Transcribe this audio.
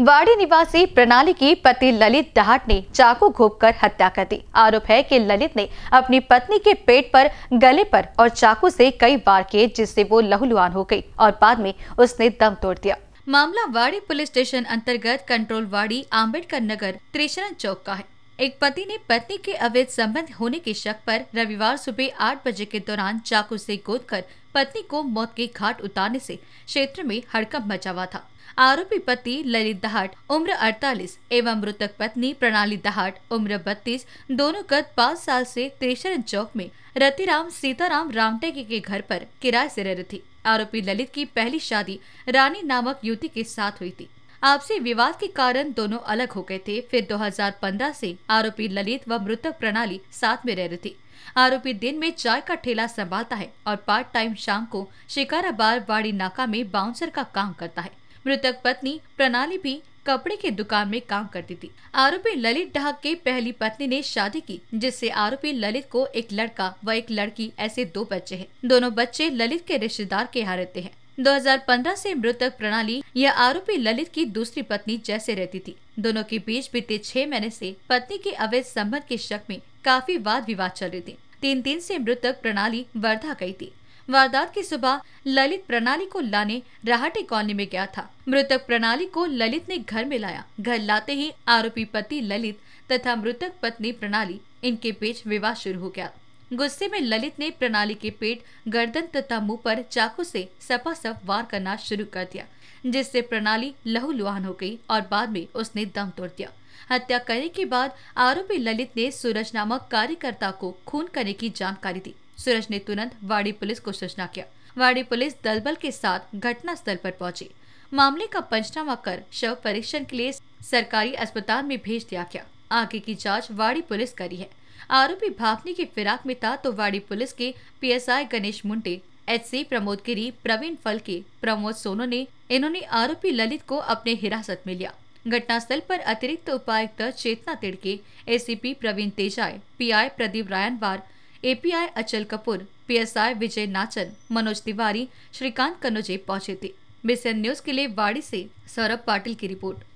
वाड़ी निवासी प्रणाली की पति ललित दहाट ने चाकू घोप हत्या कर दी आरोप है कि ललित ने अपनी पत्नी के पेट पर गले पर और चाकू से कई बार किए जिससे वो लहूलुहान हो गई और बाद में उसने दम तोड़ दिया मामला वाड़ी पुलिस स्टेशन अंतर्गत कंट्रोल वाड़ी आम्बेडकर नगर त्रिशरण चौक का है एक पति ने पत्नी के अवैध संबंध होने के शक पर रविवार सुबह आठ बजे के दौरान चाकू से गोद कर पत्नी को मौत के घाट उतारने से क्षेत्र में हड़कंप मचा हुआ था आरोपी पति ललित दहाट उम्र 48 एवं मृतक पत्नी प्रणाली दहाट उम्र 32 दोनों गत पाँच साल से त्रेशर चौक में रतिराम सीताराम रामटेके के घर पर किराए से रह रही थी आरोपी ललित की पहली शादी रानी नामक युवती के साथ हुई थी आपसी विवाद के कारण दोनों अलग हो गए थे फिर 2015 से आरोपी ललित व मृतक प्रणाली साथ में रह रही थी आरोपी दिन में चाय का ठेला संभालता है और पार्ट टाइम शाम को शिकारा बार वाड़ी नाका में बाउंसर का काम करता है मृतक पत्नी प्रणाली भी कपड़े के दुकान में काम करती थी आरोपी ललित ढाक के पहली पत्नी ने शादी की जिससे आरोपी ललित को एक लड़का व एक लड़की ऐसे दो बच्चे हैं दोनों बच्चे ललित के रिश्तेदार के यहाँ रहते हैं 2015 से मृतक प्रणाली या आरोपी ललित की दूसरी पत्नी जैसे रहती थी दोनों के बीच बीते छह महीने से पत्नी के अवैध संबंध के शक में काफी वाद विवाद चल रहे थे तीन दिन से मृतक प्रणाली वर्धा गई थी वारदात की सुबह ललित प्रणाली को लाने राहटी कॉलोनी में गया था मृतक प्रणाली को ललित ने घर में लाया घर लाते ही आरोपी पति ललित तथा मृतक पत्नी प्रणाली इनके बीच विवाह शुरू हो गया गुस्से में ललित ने प्रणाली के पेट गर्दन तथा मुंह पर चाकू से सप वार करना शुरू कर दिया जिससे प्रणाली लहूलुहान हो गई और बाद में उसने दम तोड़ दिया हत्या करने के बाद आरोपी ललित ने सूरज नामक कार्यकर्ता को खून करने की जानकारी दी सूरज ने तुरंत वाड़ी पुलिस को सूचना किया वाड़ी पुलिस दलबल के साथ घटना स्थल पर पहुंची मामले का पंचनामा कर शव परीक्षण के लिए सरकारी अस्पताल में भेज दिया गया आगे की जांच वाड़ी पुलिस करी है आरोपी भागने की फिराक में था तो वाड़ी पुलिस के पीएसआई गणेश मुंडे एचसी प्रमोद गिरी प्रवीण फलके प्रमोद सोनो ने इन्होंने आरोपी ललित को अपने हिरासत में लिया घटनास्थल पर अतिरिक्त उपायुक्त चेतना तिड़के एसीपी प्रवीण तेजाय पी प्रदीप रायनवार एपीआई अचल कपूर पीएसआई विजय नाचन मनोज तिवारी श्रीकांत कनोजे पहुंचे थे मिशन न्यूज के लिए वाड़ी से सौरभ पाटिल की रिपोर्ट